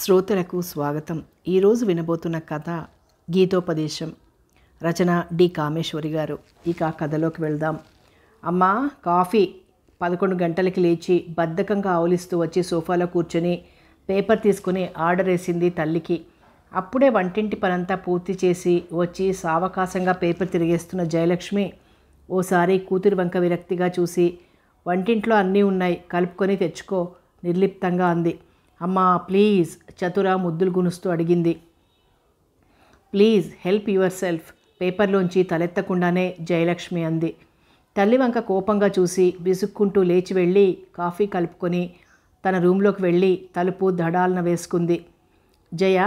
శ్రోతలకు స్వాగతం ఈరోజు వినబోతున్న కథ గీతోపదేశం రచన డి కామేశ్వరి గారు ఇక కథలోకి వెళ్దాం అమ్మా కాఫీ పదకొండు గంటలకి లేచి బద్ధకంగా ఆవులిస్తూ వచ్చి సోఫాలో కూర్చొని పేపర్ తీసుకుని ఆర్డర్ వేసింది తల్లికి అప్పుడే వంటింటి పనంతా పూర్తి చేసి వచ్చి సావకాశంగా పేపర్ తిరిగేస్తున్న జయలక్ష్మి ఓసారి కూతురు వంక విరక్తిగా చూసి వంటింట్లో అన్నీ ఉన్నాయి కలుపుకొని తెచ్చుకో నిర్లిప్తంగా అంది అమ్మా ప్లీజ్ చతుర ముద్దులు గునుస్తూ అడిగింది ప్లీజ్ హెల్ప్ యువర్ సెల్ఫ్ పేపర్లోంచి తలెత్తకుండానే జయలక్ష్మి అంది తల్లి వంక కోపంగా చూసి విసుక్కుంటూ లేచి వెళ్ళి కాఫీ కలుపుకొని తన రూమ్లోకి వెళ్ళి తలుపు దడాలన వేసుకుంది జయ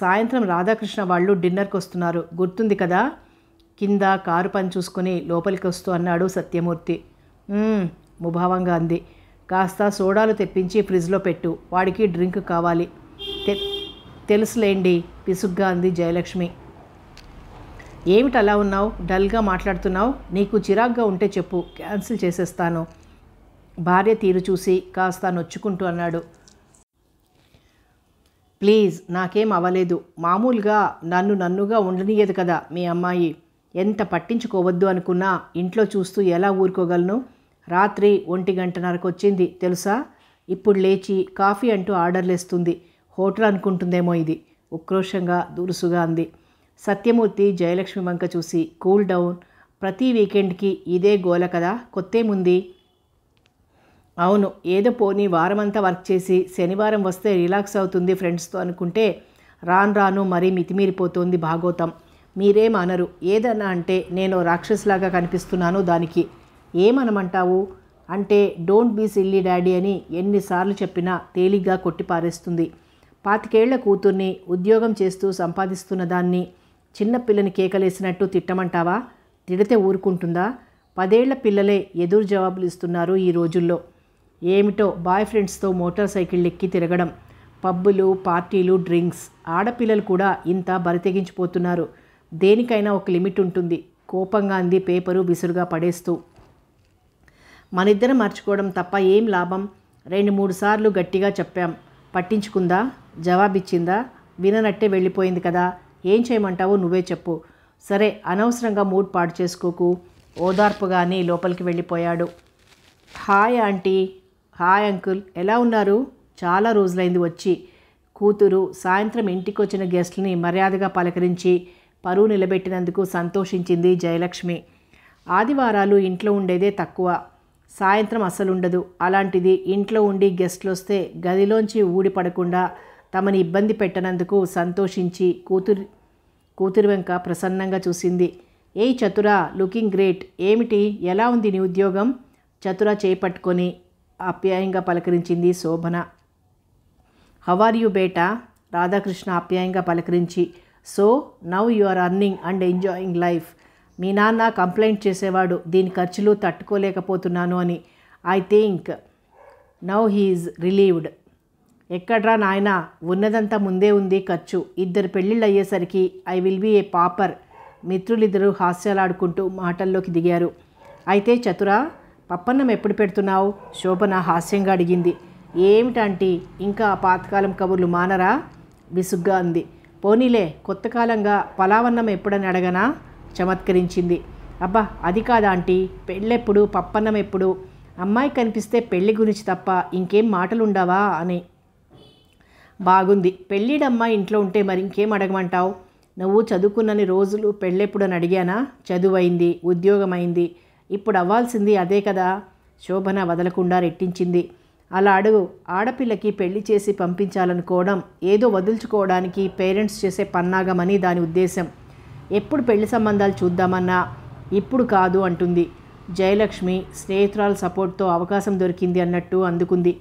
సాయంత్రం రాధాకృష్ణ వాళ్ళు డిన్నర్కి వస్తున్నారు గుర్తుంది కదా కింద కారు పని చూసుకుని లోపలికి వస్తూ అన్నాడు సత్యమూర్తి ముభావంగా అంది కాస్త సోడాలు తెప్పించి ఫ్రిడ్జ్లో పెట్టు వాడికి డ్రింక్ కావాలి తె తెలుసులేండి పిసుగ్గా అంది జయలక్ష్మి ఏమిటి అలా ఉన్నావు డల్గా మాట్లాడుతున్నావు నీకు చిరాగ్గా ఉంటే చెప్పు క్యాన్సిల్ చేసేస్తాను భార్య తీరు చూసి కాస్త నొచ్చుకుంటూ అన్నాడు ప్లీజ్ నాకేం అవ్వలేదు మామూలుగా నన్ను నన్నుగా ఉండనీయదు కదా మీ అమ్మాయి ఎంత పట్టించుకోవద్దు అనుకున్నా ఇంట్లో చూస్తూ ఎలా ఊరుకోగలను రాత్రి ఒంటి గంటన్నరకు వచ్చింది తెలుసా ఇప్పుడు లేచి కాఫీ అంటూ ఆర్డర్లేస్తుంది హోటల్ అనుకుంటుందేమో ఇది ఉక్రోషంగా దురుసుగా అంది సత్యమూర్తి జయలక్ష్మి వంక చూసి కూల్ డౌన్ ప్రతి వీకెండ్కి ఇదే గోల కదా కొత్తేముంది అవును ఏదో పోనీ వారమంతా వర్క్ చేసి శనివారం వస్తే రిలాక్స్ అవుతుంది ఫ్రెండ్స్తో అనుకుంటే రాను రాను మరీ మితిమీరిపోతోంది భాగోతం మీరేమనరు ఏదన్నా అంటే నేను రాక్షసులాగా కనిపిస్తున్నాను దానికి ఏమనమంటావు అంటే డోంట్ బీ సిల్లీ డాడీ అని ఎన్నిసార్లు చెప్పినా తేలిగ్గా కొట్టిపారేస్తుంది పాతికేళ్ల కూతుర్ని ఉద్యోగం చేస్తూ సంపాదిస్తున్న దాన్ని చిన్నపిల్లని కేకలేసినట్టు తిట్టమంటావా తిడితే ఊరుకుంటుందా పదేళ్ల పిల్లలే ఎదురు జవాబులు ఇస్తున్నారు ఈ రోజుల్లో ఏమిటో బాయ్ ఫ్రెండ్స్తో మోటార్ సైకిళ్ళు ఎక్కి తిరగడం పబ్బులు పార్టీలు డ్రింక్స్ ఆడపిల్లలు కూడా ఇంత బరితెగించిపోతున్నారు దేనికైనా ఒక లిమిట్ ఉంటుంది కోపంగా అంది పేపరు విసురుగా పడేస్తూ మనిద్దరం మర్చిపోవడం తప్ప ఏం లాభం రెండు మూడు సార్లు గట్టిగా చెప్పాం పట్టించుకుందా జవాబిచ్చిందా విననట్టే వెళ్ళిపోయింది కదా ఏం చేయమంటావో నువ్వే చెప్పు సరే అనవసరంగా మూడ్ పాడు చేసుకోకు ఓదార్పుగానే లోపలికి వెళ్ళిపోయాడు హాయ్ ఆంటీ హాయ్ అంకుల్ ఎలా ఉన్నారు చాలా రోజులైంది వచ్చి కూతురు సాయంత్రం ఇంటికి వచ్చిన గెస్ట్ని మర్యాదగా పలకరించి పరువు నిలబెట్టినందుకు సంతోషించింది జయలక్ష్మి ఆదివారాలు ఇంట్లో ఉండేదే తక్కువ సాయంత్రం అసలుండదు అలాంటిది ఇంట్లో ఉండి గెస్ట్లు వస్తే గదిలోంచి ఊడిపడకుండా తమని ఇబ్బంది పెట్టనందుకు సంతోషించి కూతురు కూతురు వెంక ప్రసన్నంగా చూసింది ఏ చతురా లుకింగ్ గ్రేట్ ఏమిటి ఎలా ఉంది నీ ఉద్యోగం చతురా చేపట్టుకొని ఆప్యాయంగా పలకరించింది శోభన హవార్ యూ బేటా రాధాకృష్ణ ఆప్యాయంగా పలకరించి so now you are earning and enjoying life మీ నాన్న కంప్లైంట్ చేసేవాడు దీని ఖర్చులు తట్టుకోలేకపోతున్నాను అని I think now he's relieved ఎక్కడ్రా నాయన ఉన్నదంతా ముందే ఉంది ఖర్చు ఇద్దరు పెళ్ళిళ్ళు అయ్యేసరికి I will be a pauper మిత్రులిద్దరూ హాస్యాలాడుకుంటూ మాటల్లోకి దిగారు అయితే చతురా పప్పన్నం ఎప్పుడు పెడుతున్నావు శోభన హాస్యంగా అడిగింది ఏమిటంటే ఇంకా పాతకాలం కబుర్లు మానరా విసుగ్గా అంది పోనీలే కొత్త కాలంగా పలావన్నం ఎప్పుడని అడగనా చమత్కరించింది అబ్బా అది కాదా ఆంటీ పెళ్ళెప్పుడు పప్పన్నం ఎప్పుడు అమ్మాయి కనిపిస్తే పెళ్ళి గురించి తప్ప ఇంకేం మాటలుండవా అని బాగుంది అమ్మాయి ఇంట్లో ఉంటే మరి ఇంకేం అడగమంటావు నువ్వు చదువుకున్నని రోజులు పెళ్ళెప్పుడని అడిగానా చదువైంది ఉద్యోగమైంది ఇప్పుడు అవ్వాల్సింది అదే కదా శోభన వదలకుండా రెట్టించింది అలా అడుగు ఆడపిల్లకి పెళ్లి చేసి పంపించాలనుకోవడం ఏదో వదులుచుకోవడానికి పేరెంట్స్ చేసే పన్నాగమని దాని ఉద్దేశం ఎప్పుడు పెళ్లి సంబంధాలు చూద్దామన్నా ఇప్పుడు కాదు అంటుంది జయలక్ష్మి స్నేహితురాల సపోర్ట్తో అవకాశం దొరికింది అన్నట్టు అందుకుంది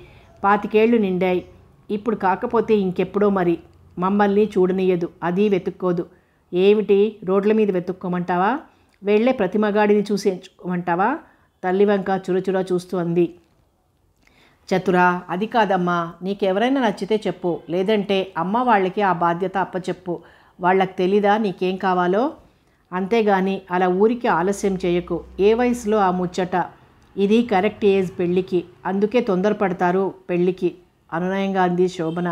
పాతికేళ్లు నిండాయి ఇప్పుడు కాకపోతే ఇంకెప్పుడో మరి మమ్మల్ని చూడనీయదు అది వెతుక్కోదు ఏమిటి రోడ్ల మీద వెతుక్కోమంటావా వెళ్ళే ప్రతిమగాడిని చూసేమంటావా తల్లి వంక చురచుర చూస్తూ అంది చతురా అది కాదమ్మా నీకెవరైనా నచ్చితే చెప్పు లేదంటే అమ్మ వాళ్ళకి ఆ బాధ్యత అప్పచెప్పు వాళ్ళకి తెలీదా నీకేం కావాలో అంతేగాని అలా ఊరికి ఆలస్యం చేయకు ఏ వయసులో ఆ ముచ్చట ఇది కరెక్ట్ ఏజ్ పెళ్ళికి అందుకే తొందరపడతారు పెళ్ళికి అనునయంగా అంది శోభన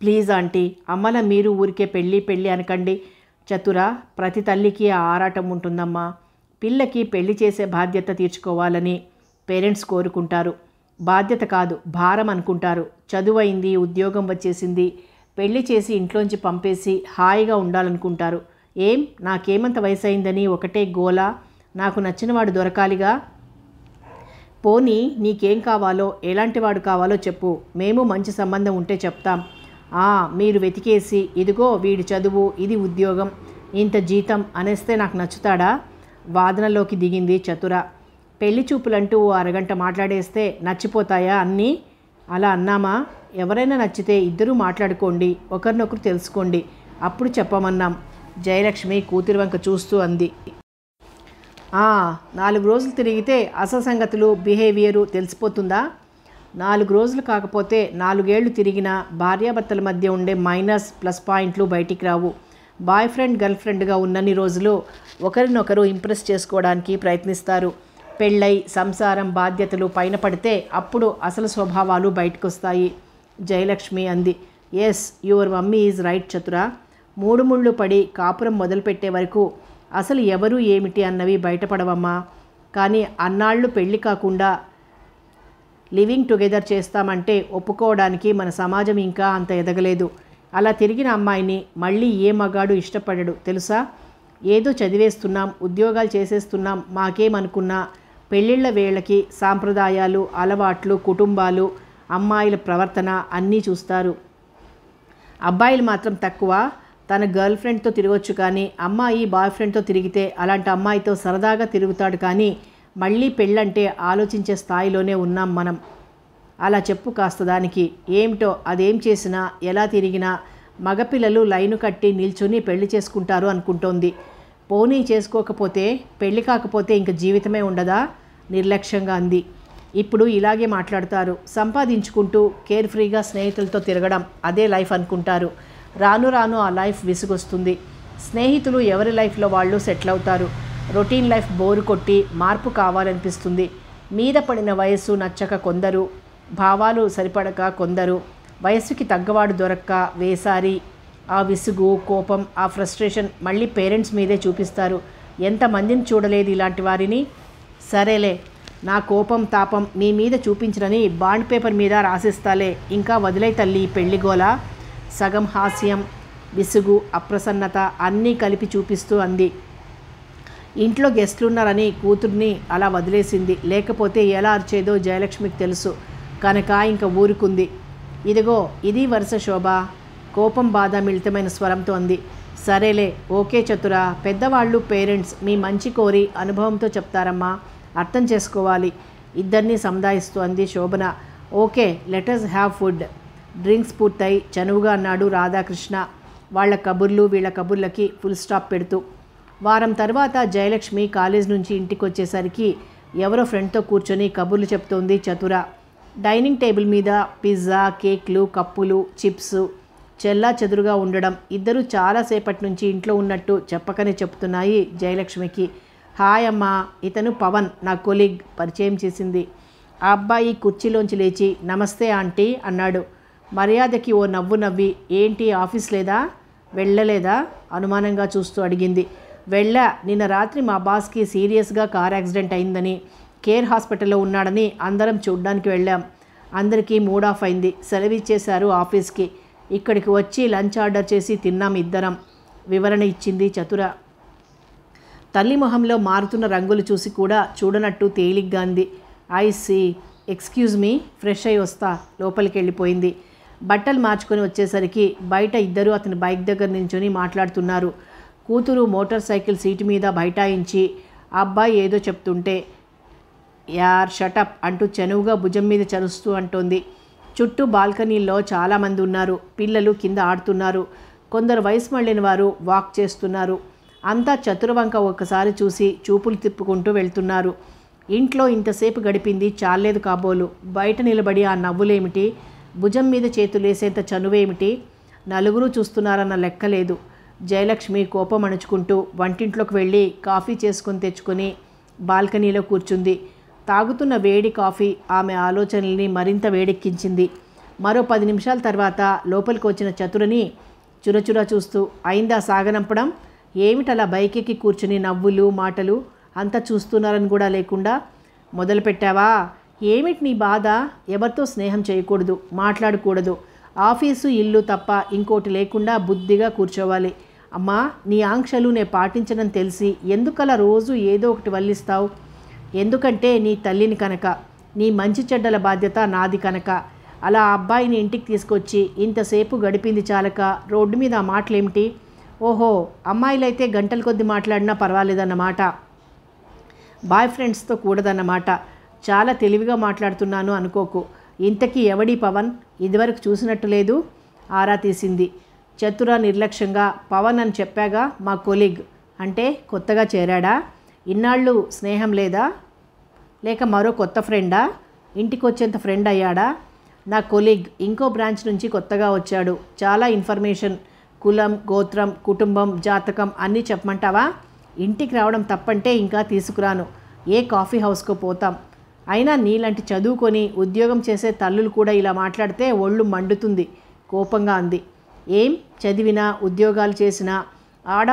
ప్లీజ్ ఆంటీ అమ్మల మీరు ఊరికే పెళ్ళి పెళ్ళి అనకండి చతుర ప్రతి తల్లికి ఆరాటం ఉంటుందమ్మా పిల్లకి పెళ్లి చేసే బాధ్యత తీర్చుకోవాలని పేరెంట్స్ కోరుకుంటారు బాధ్యత కాదు భారం అనుకుంటారు చదువైంది ఉద్యోగం వచ్చేసింది పెళ్లి చేసి ఇంట్లోంచి పంపేసి హాయిగా ఉండాలనుకుంటారు ఏం నాకేమంత వయసు అయిందని ఒకటే గోల నాకు నచ్చినవాడు దొరకాలిగా పోనీ నీకేం కావాలో ఎలాంటి వాడు కావాలో చెప్పు మేము మంచి సంబంధం ఉంటే చెప్తాం ఆ మీరు వెతికేసి ఇదిగో వీడి చదువు ఇది ఉద్యోగం ఇంత జీతం అనేస్తే నాకు నచ్చుతాడా వాదనలోకి దిగింది చతుర పెళ్లి చూపులంటూ ఓ అరగంట మాట్లాడేస్తే నచ్చిపోతాయా అన్నీ అలా అన్నామా ఎవరైనా నచ్చితే ఇద్దరూ మాట్లాడుకోండి ఒకరినొకరు తెలుసుకోండి అప్పుడు చెప్పమన్నాం జయలక్ష్మి కూతురు వంక చూస్తూ అంది నాలుగు రోజులు తిరిగితే అసలు సంగతులు బిహేవియరు తెలిసిపోతుందా నాలుగు రోజులు కాకపోతే నాలుగేళ్లు తిరిగినా భార్యాభర్తల మధ్య ఉండే మైనస్ ప్లస్ పాయింట్లు బయటికి రావు బాయ్ ఫ్రెండ్ గర్ల్ ఫ్రెండ్గా ఉన్నన్ని రోజులు ఒకరినొకరు ఇంప్రెస్ చేసుకోవడానికి ప్రయత్నిస్తారు పెళ్ళై సంసారం బాధ్యతలు పైన పడితే అప్పుడు అసలు స్వభావాలు బయటకొస్తాయి వస్తాయి జయలక్ష్మి అంది yes your mummy is right Chatura మూడు ముళ్ళు పడి కాపురం మొదలుపెట్టే వరకు అసలు ఎవరు ఏమిటి అన్నవి బయటపడవమ్మా కానీ అన్నాళ్ళు పెళ్లి కాకుండా లివింగ్ టుగెదర్ చేస్తామంటే ఒప్పుకోవడానికి మన సమాజం ఇంకా అంత ఎదగలేదు అలా తిరిగిన అమ్మాయిని మళ్ళీ ఏ మగాడు ఇష్టపడడు తెలుసా ఏదో చదివేస్తున్నాం ఉద్యోగాలు చేసేస్తున్నాం మాకేమనుకున్నా పెళ్ళిళ్ళ వేళకి సాంప్రదాయాలు అలవాట్లు కుటుంబాలు అమ్మాయిల ప్రవర్తన అన్నీ చూస్తారు అబ్బాయిలు మాత్రం తక్కువ తన గర్ల్ ఫ్రెండ్తో తిరగొచ్చు కానీ అమ్మాయి బాయ్ ఫ్రెండ్తో తిరిగితే అలాంటి అమ్మాయితో సరదాగా తిరుగుతాడు కానీ మళ్ళీ పెళ్ళంటే ఆలోచించే స్థాయిలోనే ఉన్నాం మనం అలా చెప్పు కాస్త దానికి ఏమిటో అదేం చేసినా ఎలా తిరిగినా మగపిల్లలు లైను కట్టి నిల్చుని పెళ్లి చేసుకుంటారు అనుకుంటోంది పోనీ చేసుకోకపోతే పెళ్లి కాకపోతే ఇంక జీవితమే ఉండదా నిర్లక్ష్యంగా అంది ఇప్పుడు ఇలాగే మాట్లాడతారు సంపాదించుకుంటూ కేర్ ఫ్రీగా స్నేహితులతో తిరగడం అదే లైఫ్ అనుకుంటారు రాను రాను ఆ లైఫ్ విసుగొస్తుంది స్నేహితులు ఎవరి లైఫ్లో వాళ్ళు సెటిల్ అవుతారు రొటీన్ లైఫ్ బోరు కొట్టి మార్పు కావాలనిపిస్తుంది మీద పడిన వయస్సు నచ్చక కొందరు భావాలు సరిపడక కొందరు వయస్సుకి తగ్గవాడు దొరక్క వేసారి ఆ విసుగు కోపం ఆ ఫ్రస్ట్రేషన్ మళ్ళీ పేరెంట్స్ మీదే చూపిస్తారు ఎంతమందిని చూడలేదు ఇలాంటి వారిని సరేలే నా కోపం తాపం మీ మీద చూపించరని బాండ్ పేపర్ మీద రాసిస్తాలే ఇంకా వదిలే తల్లి పెళ్లిగోల సగం హాస్యం విసుగు అప్రసన్నత అన్నీ కలిపి చూపిస్తూ అంది ఇంట్లో గెస్ట్లున్నారని కూతుర్ని అలా వదిలేసింది లేకపోతే ఎలా అర్చేదో జయలక్ష్మికి తెలుసు కనుక ఇంక ఊరుకుంది ఇదిగో ఇది వరుస శోభ కోపం బాధ మిళితమైన స్వరంతో అంది సరేలే ఓకే చతురా పెద్దవాళ్ళు పేరెంట్స్ మీ మంచి కోరి అనుభవంతో చెప్తారమ్మా అర్థం చేసుకోవాలి ఇద్దరినీ సముదాయిస్తూ Shobhana okay let us have food drinks పూర్తయి చనువుగా అన్నాడు రాధాకృష్ణ వాళ్ళ కబుర్లు వీళ్ళ కబుర్లకి ఫుల్ స్టాప్ పెడుతూ వారం తర్వాత జయలక్ష్మి కాలేజ్ నుంచి ఇంటికి వచ్చేసరికి ఎవరో ఫ్రెండ్తో కూర్చొని కబుర్లు చెప్తోంది చతుర డైనింగ్ టేబుల్ మీద పిజ్జా కేక్లు కప్పులు చిప్స్ చెల్లా చెదురుగా ఉండడం ఇద్దరు చాలాసేపటి నుంచి ఇంట్లో ఉన్నట్టు చెప్పకనే చెప్తున్నాయి జయలక్ష్మికి హాయ్ అమ్మ ఇతను పవన్ నా కొలీగ్ పరిచయం చేసింది ఆ అబ్బాయి కుర్చీలోంచి లేచి నమస్తే ఆంటీ అన్నాడు మర్యాదకి ఓ నవ్వు నవ్వి ఏంటి ఆఫీస్ లేదా వెళ్ళలేదా అనుమానంగా చూస్తూ అడిగింది వెళ్ళా నిన్న రాత్రి మా బాస్కి సీరియస్గా కార్ యాక్సిడెంట్ అయిందని కేర్ హాస్పిటల్లో ఉన్నాడని అందరం చూడ్డానికి వెళ్ళాం అందరికీ మూడ్ ఆఫ్ అయింది సెలవు ఇచ్చేశారు ఆఫీస్కి ఇక్కడికి వచ్చి లంచ్ ఆర్డర్ చేసి తిన్నాం ఇద్దరం వివరణ ఇచ్చింది చతుర తల్లి మొహంలో మారుతున్న రంగులు చూసి కూడా చూడనట్టు తేలిగ్గా అంది I see excuse me fresh అయి వస్తా లోపలికి వెళ్ళిపోయింది బట్టలు మార్చుకొని వచ్చేసరికి బయట ఇద్దరు అతని బైక్ దగ్గర నించుని మాట్లాడుతున్నారు కూతురు మోటార్ సైకిల్ సీటు మీద బైఠాయించి అబ్బాయి ఏదో చెప్తుంటే యార్ షటప్ అంటూ చనువుగా భుజం మీద చరుస్తూ అంటోంది చుట్టూ బాల్కనీల్లో చాలామంది ఉన్నారు పిల్లలు కింద ఆడుతున్నారు కొందరు వయసు మళ్ళిన వారు వాక్ చేస్తున్నారు అంతా చతురవంక ఒకసారి చూసి చూపులు తిప్పుకుంటూ వెళ్తున్నారు ఇంట్లో ఇంతసేపు గడిపింది చాలేదు కాబోలు బయట నిలబడి ఆ నవ్వులేమిటి భుజం మీద చేతులేసేంత చనువేమిటి నలుగురు చూస్తున్నారన్న లెక్కలేదు జయలక్ష్మి కోపం అణుచుకుంటూ వంటింట్లోకి వెళ్ళి కాఫీ చేసుకుని తెచ్చుకొని బాల్కనీలో కూర్చుంది తాగుతున్న వేడి కాఫీ ఆమె ఆలోచనల్ని మరింత వేడెక్కించింది మరో పది నిమిషాల తర్వాత లోపలికి వచ్చిన చతురని చురచురా చూస్తూ అయిందా సాగనంపడం ఏమిటలా బైకెక్కి కూర్చుని నవ్వులు మాటలు అంతా చూస్తున్నారని కూడా లేకుండా మొదలుపెట్టావా ఏమిటి నీ బాధ ఎవరితో స్నేహం చేయకూడదు మాట్లాడకూడదు ఆఫీసు ఇల్లు తప్ప ఇంకోటి లేకుండా బుద్ధిగా కూర్చోవాలి అమ్మా నీ ఆంక్షలు నేను పాటించడం తెలిసి ఎందుకలా రోజు ఏదో ఒకటి వల్లిస్తావు ఎందుకంటే నీ తల్లిని కనుక నీ మంచి చెడ్డల బాధ్యత నాది కనుక అలా అబ్బాయిని ఇంటికి తీసుకొచ్చి ఇంతసేపు గడిపింది చాలక రోడ్డు మీద మాటలేమిటి ఓహో అమ్మాయిలైతే గంటల కొద్ది మాట్లాడినా పర్వాలేదన్నమాట బాయ్ ఫ్రెండ్స్తో కూడదన్నమాట చాలా తెలివిగా మాట్లాడుతున్నాను అనుకోకు ఇంతకీ ఎవడి పవన్ ఇదివరకు చూసినట్టు లేదు ఆరా తీసింది చతుర నిర్లక్ష్యంగా పవన్ అని చెప్పాగా మా కొలీగ్ అంటే కొత్తగా చేరాడా ఇన్నాళ్ళు స్నేహం లేదా లేక మరో కొత్త ఫ్రెండా ఇంటికి వచ్చేంత ఫ్రెండ్ అయ్యాడా నా కొలీగ్ ఇంకో బ్రాంచ్ నుంచి కొత్తగా వచ్చాడు చాలా ఇన్ఫర్మేషన్ కులం గోత్రం కుటుంబం జాతకం అన్నీ చెప్పమంటావా ఇంటికి రావడం తప్పంటే ఇంకా తీసుకురాను ఏ కాఫీ హౌస్కో పోతాం అయినా నీలాంటి చదువుకొని ఉద్యోగం చేసే తల్లులు కూడా ఇలా మాట్లాడితే ఒళ్ళు మండుతుంది కోపంగా అంది ఏం చదివినా ఉద్యోగాలు చేసినా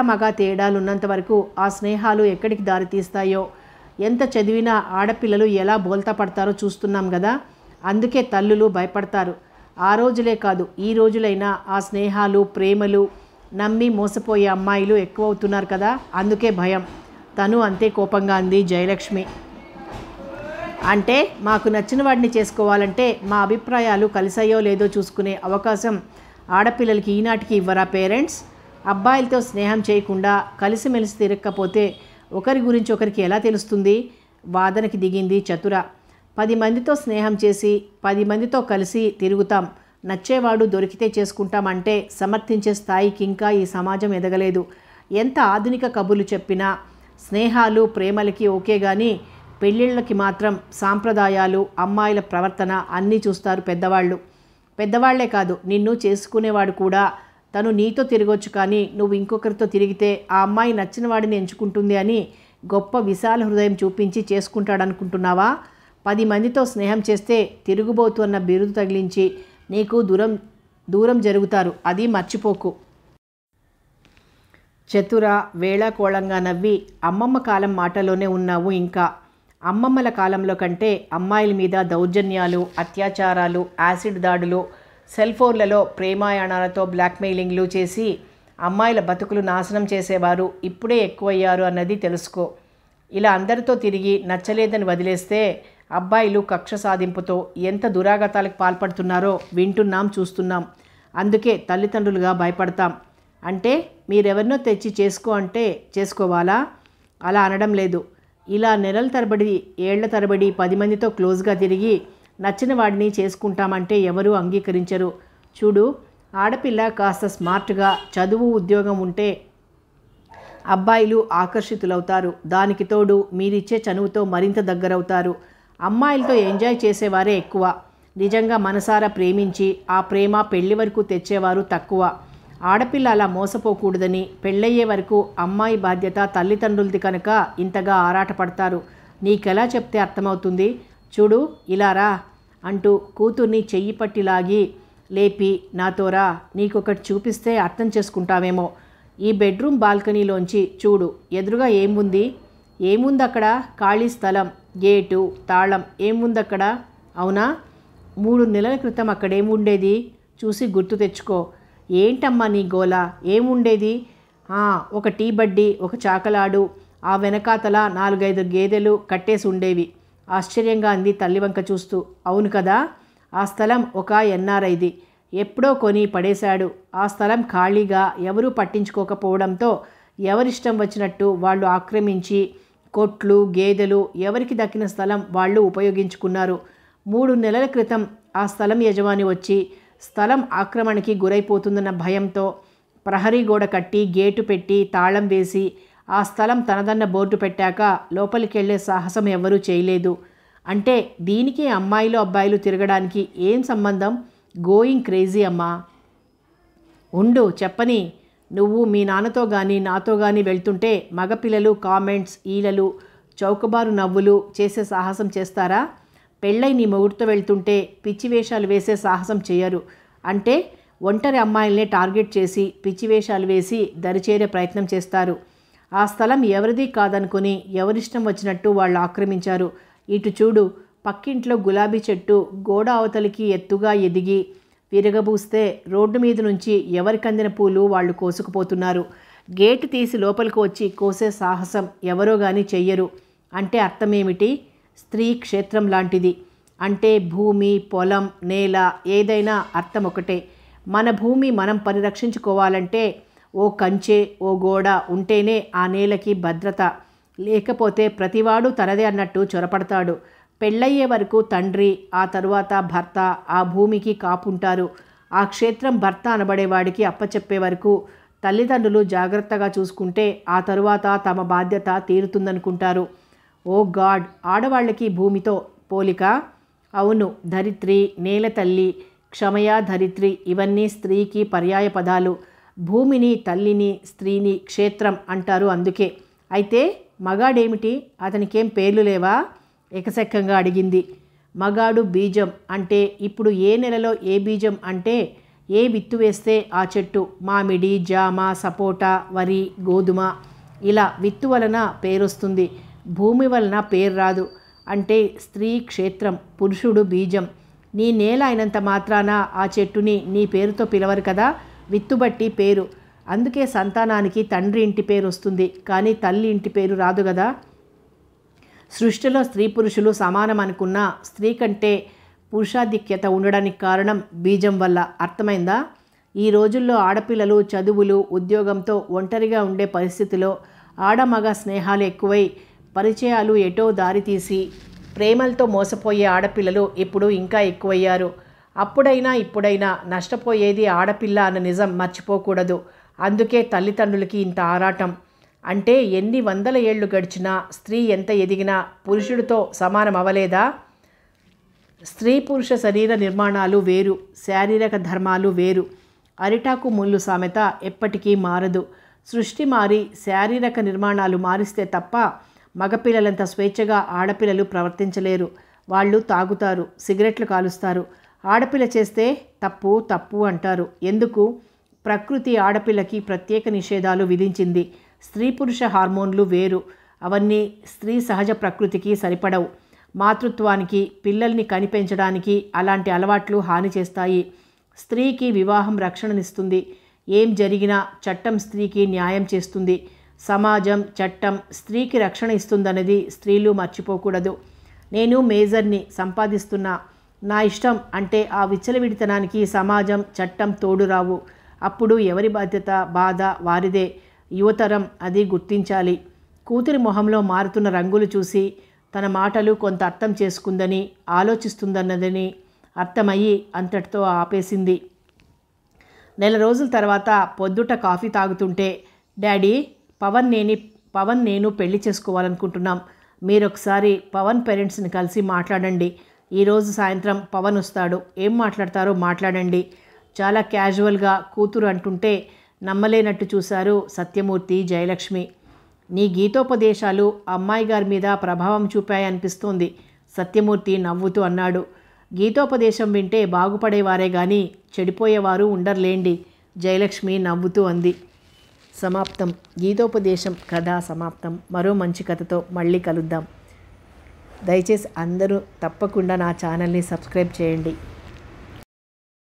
మగ తేడాలు ఉన్నంత వరకు ఆ స్నేహాలు ఎక్కడికి దారితీస్తాయో ఎంత చదివినా ఆడపిల్లలు ఎలా బోల్తా పడతారో చూస్తున్నాం కదా అందుకే తల్లులు భయపడతారు ఆ రోజులే కాదు ఈ రోజులైనా ఆ స్నేహాలు ప్రేమలు నమ్మి మోసపోయే అమ్మాయిలు ఎక్కువ అవుతున్నారు కదా అందుకే భయం తను అంతే కోపంగా అంది జయలక్ష్మి అంటే మాకు నచ్చిన వాడిని చేసుకోవాలంటే మా అభిప్రాయాలు కలిసాయో లేదో చూసుకునే అవకాశం ఆడపిల్లలకి ఈనాటికి ఇవ్వరా పేరెంట్స్ అబ్బాయిలతో స్నేహం చేయకుండా కలిసిమెలిసి తిరగకపోతే ఒకరి గురించి ఒకరికి ఎలా తెలుస్తుంది వాదనకి దిగింది చతుర పది మందితో స్నేహం చేసి పది మందితో కలిసి తిరుగుతాం నచ్చేవాడు దొరికితే చేసుకుంటామంటే సమర్థించే స్థాయికి ఇంకా ఈ సమాజం ఎదగలేదు ఎంత ఆధునిక కబులు చెప్పినా స్నేహాలు ప్రేమలకి ఓకే కానీ పెళ్ళిళ్ళకి మాత్రం సాంప్రదాయాలు అమ్మాయిల ప్రవర్తన అన్నీ చూస్తారు పెద్దవాళ్ళు పెద్దవాళ్లే కాదు నిన్ను చేసుకునేవాడు కూడా తను నీతో తిరగొచ్చు కానీ నువ్వు ఇంకొకరితో తిరిగితే ఆ అమ్మాయి నచ్చిన వాడిని ఎంచుకుంటుంది అని గొప్ప విశాల హృదయం చూపించి చేసుకుంటాడనుకుంటున్నావా పది మందితో స్నేహం చేస్తే తిరుగుబోతు అన్న బిరుదు తగిలించి నీకు దూరం దూరం జరుగుతారు అది మర్చిపోకు చతుర వేళాకోళంగా నవ్వి అమ్మమ్మ కాలం మాటలోనే ఉన్నావు ఇంకా అమ్మమ్మల కాలంలో కంటే అమ్మాయిల మీద దౌర్జన్యాలు అత్యాచారాలు యాసిడ్ దాడులు సెల్ ఫోన్లలో ప్రేమాయాణాలతో బ్లాక్మెయిలింగ్లు చేసి అమ్మాయిల బతుకులు నాశనం చేసేవారు ఇప్పుడే ఎక్కువయ్యారు అన్నది తెలుసుకో ఇలా అందరితో తిరిగి నచ్చలేదని వదిలేస్తే అబ్బాయిలు కక్ష సాధింపుతో ఎంత దురాగతాలకు పాల్పడుతున్నారో వింటున్నాం చూస్తున్నాం అందుకే తల్లిదండ్రులుగా భయపడతాం అంటే మీరెవరినో తెచ్చి చేసుకో అంటే చేసుకోవాలా అలా అనడం లేదు ఇలా నెలల తరబడి ఏళ్ల తరబడి పది మందితో క్లోజ్గా తిరిగి నచ్చిన వాడిని చేసుకుంటామంటే ఎవరూ అంగీకరించరు చూడు ఆడపిల్ల కాస్త స్మార్ట్గా చదువు ఉద్యోగం ఉంటే అబ్బాయిలు ఆకర్షితులవుతారు దానికి తోడు మీరిచ్చే చనువుతో మరింత దగ్గరవుతారు అమ్మాయిలతో ఎంజాయ్ చేసేవారే ఎక్కువ నిజంగా మనసారా ప్రేమించి ఆ ప్రేమ పెళ్లి వరకు తెచ్చేవారు తక్కువ ఆడపిల్ల అలా మోసపోకూడదని పెళ్ళయ్యే వరకు అమ్మాయి బాధ్యత తల్లిదండ్రులది కనుక ఇంతగా ఆరాటపడతారు నీకెలా చెప్తే అర్థమవుతుంది చూడు ఇలా రా అంటూ కూతుర్ని చెయ్యి పట్టి లాగి లేపి నాతోరా నీకొకటి చూపిస్తే అర్థం చేసుకుంటావేమో ఈ బెడ్రూమ్ బాల్కనీలోంచి చూడు ఎదురుగా ఏముంది ఏముంది అక్కడ ఖాళీ స్థలం గేటు తాళం ఏముంది అక్కడ అవునా మూడు నెలల క్రితం అక్కడేముండేది చూసి గుర్తు తెచ్చుకో ఏంటమ్మా నీ గోల ఏముండేది ఒక టీ బడ్డీ ఒక చాకలాడు ఆ వెనకాతల నాలుగైదు గేదెలు కట్టేసి ఉండేవి ఆశ్చర్యంగా అంది తల్లివంక చూస్తూ అవును కదా ఆ స్థలం ఒక ఎన్ఆర్ఐది ఎప్పుడో కొని పడేశాడు ఆ స్థలం ఖాళీగా ఎవరూ పట్టించుకోకపోవడంతో ఎవరిష్టం వచ్చినట్టు వాళ్ళు ఆక్రమించి కొట్లు గేదెలు ఎవరికి దక్కిన స్థలం వాళ్ళు ఉపయోగించుకున్నారు మూడు నెలల క్రితం ఆ స్థలం యజమాని వచ్చి స్థలం ఆక్రమణకి గురైపోతుందన్న భయంతో ప్రహరీ గోడ కట్టి గేటు పెట్టి తాళం వేసి ఆ స్థలం తనదన్న బోర్డు పెట్టాక లోపలికి సాహసం ఎవరూ చేయలేదు అంటే దీనికి అమ్మాయిలు అబ్బాయిలు తిరగడానికి ఏం సంబంధం గోయింగ్ క్రేజీ అమ్మా ఉండు చెప్పని నువ్వు మీ నాన్నతో కానీ నాతో కానీ వెళ్తుంటే మగపిల్లలు కామెంట్స్ ఈలలు చౌకబారు నవ్వులు చేసే సాహసం చేస్తారా పెళ్ళై నీ మొగుడుతో వెళ్తుంటే పిచ్చి వేషాలు వేసే సాహసం చేయరు అంటే ఒంటరి అమ్మాయిల్ని టార్గెట్ చేసి పిచ్చి వేషాలు వేసి దరిచేరే ప్రయత్నం చేస్తారు ఆ స్థలం ఎవరిది కాదనుకుని ఎవరిష్టం వచ్చినట్టు వాళ్ళు ఆక్రమించారు ఇటు చూడు పక్కింట్లో గులాబీ చెట్టు గోడ అవతలికి ఎత్తుగా ఎదిగి విరగబూస్తే రోడ్డు మీద నుంచి ఎవరికందిన పూలు వాళ్ళు కోసుకుపోతున్నారు గేటు తీసి లోపలికి వచ్చి కోసే సాహసం ఎవరో గాని చెయ్యరు అంటే అర్థమేమిటి స్త్రీ క్షేత్రం లాంటిది అంటే భూమి పొలం నేల ఏదైనా అర్థం ఒకటే మన భూమి మనం పరిరక్షించుకోవాలంటే ఓ కంచె ఓ గోడ ఉంటేనే ఆ నేలకి భద్రత లేకపోతే ప్రతివాడు తనదే అన్నట్టు చొరపడతాడు పెళ్ళయ్యే వరకు తండ్రి ఆ తరువాత భర్త ఆ భూమికి కాపుంటారు ఆ క్షేత్రం భర్త అనబడేవాడికి అప్పచెప్పే వరకు తల్లిదండ్రులు జాగ్రత్తగా చూసుకుంటే ఆ తరువాత తమ బాధ్యత తీరుతుందనుకుంటారు ఓ గాడ్ ఆడవాళ్ళకి భూమితో పోలిక అవును ధరిత్రి నేల తల్లి క్షమయ ధరిత్రి ఇవన్నీ స్త్రీకి పర్యాయ పదాలు భూమిని తల్లిని స్త్రీని క్షేత్రం అంటారు అందుకే అయితే మగాడేమిటి అతనికేం పేర్లు లేవా ఎకసెక్కంగా అడిగింది మగాడు బీజం అంటే ఇప్పుడు ఏ నెలలో ఏ బీజం అంటే ఏ విత్తు వేస్తే ఆ చెట్టు మామిడి జామ సపోటా వరి గోధుమ ఇలా విత్తు వలన పేరొస్తుంది భూమి వలన పేరు రాదు అంటే స్త్రీ క్షేత్రం పురుషుడు బీజం నీ నేల అయినంత మాత్రాన ఆ చెట్టుని నీ పేరుతో పిలవరు కదా విత్తుబట్టి పేరు అందుకే సంతానానికి తండ్రి ఇంటి పేరు వస్తుంది కానీ తల్లి ఇంటి పేరు రాదు కదా సృష్టిలో స్త్రీ పురుషులు సమానం అనుకున్న స్త్రీ కంటే పురుషాధిక్యత ఉండడానికి కారణం బీజం వల్ల అర్థమైందా ఈ రోజుల్లో ఆడపిల్లలు చదువులు ఉద్యోగంతో ఒంటరిగా ఉండే పరిస్థితిలో ఆడమగ స్నేహాలు ఎక్కువై పరిచయాలు ఎటో దారితీసి ప్రేమలతో మోసపోయే ఆడపిల్లలు ఇప్పుడు ఇంకా ఎక్కువయ్యారు అప్పుడైనా ఇప్పుడైనా నష్టపోయేది ఆడపిల్ల అన్న నిజం మర్చిపోకూడదు అందుకే తల్లిదండ్రులకి ఇంత ఆరాటం అంటే ఎన్ని వందల ఏళ్ళు గడిచినా స్త్రీ ఎంత ఎదిగినా పురుషుడితో సమానం అవలేదా స్త్రీ పురుష శరీర నిర్మాణాలు వేరు శారీరక ధర్మాలు వేరు అరిటాకు ముళ్ళు సామెత ఎప్పటికీ మారదు సృష్టి మారి శారీరక నిర్మాణాలు మారిస్తే తప్ప మగపిల్లలంత స్వేచ్ఛగా ఆడపిల్లలు ప్రవర్తించలేరు వాళ్ళు తాగుతారు సిగరెట్లు కాలుస్తారు ఆడపిల్ల చేస్తే తప్పు తప్పు అంటారు ఎందుకు ప్రకృతి ఆడపిల్లకి ప్రత్యేక నిషేధాలు విధించింది స్త్రీ పురుష హార్మోన్లు వేరు అవన్నీ స్త్రీ సహజ ప్రకృతికి సరిపడవు మాతృత్వానికి పిల్లల్ని కనిపెంచడానికి అలాంటి అలవాట్లు హాని చేస్తాయి స్త్రీకి వివాహం రక్షణనిస్తుంది ఏం జరిగినా చట్టం స్త్రీకి న్యాయం చేస్తుంది సమాజం చట్టం స్త్రీకి రక్షణ ఇస్తుందనేది స్త్రీలు మర్చిపోకూడదు నేను మేజర్ని సంపాదిస్తున్నా నా ఇష్టం అంటే ఆ విచ్చలవిడితనానికి సమాజం చట్టం తోడురావు అప్పుడు ఎవరి బాధ్యత బాధ వారిదే యువతరం అది గుర్తించాలి కూతురి మొహంలో మారుతున్న రంగులు చూసి తన మాటలు కొంత అర్థం చేసుకుందని ఆలోచిస్తుందన్నదని అర్థమయ్యి అంతటితో ఆపేసింది నెల రోజుల తర్వాత పొద్దుట కాఫీ తాగుతుంటే డాడీ పవన్ నేని పవన్ నేను పెళ్లి చేసుకోవాలనుకుంటున్నాం మీరు ఒకసారి పవన్ పేరెంట్స్ని కలిసి మాట్లాడండి ఈరోజు సాయంత్రం పవన్ వస్తాడు ఏం మాట్లాడతారో మాట్లాడండి చాలా క్యాజువల్గా కూతురు అంటుంటే నమ్మలేనట్టు చూశారు సత్యమూర్తి జయలక్ష్మి నీ గీతోపదేశాలు అమ్మాయి గారి మీద ప్రభావం చూపాయనిపిస్తోంది సత్యమూర్తి నవ్వుతూ అన్నాడు గీతోపదేశం వింటే బాగుపడేవారే కానీ చెడిపోయేవారు ఉండర్లేండి జయలక్ష్మి నవ్వుతూ అంది సమాప్తం గీతోపదేశం కథ సమాప్తం మరో మంచి కథతో మళ్ళీ కలుద్దాం దయచేసి అందరూ తప్పకుండా నా ఛానల్ని సబ్స్క్రైబ్ చేయండి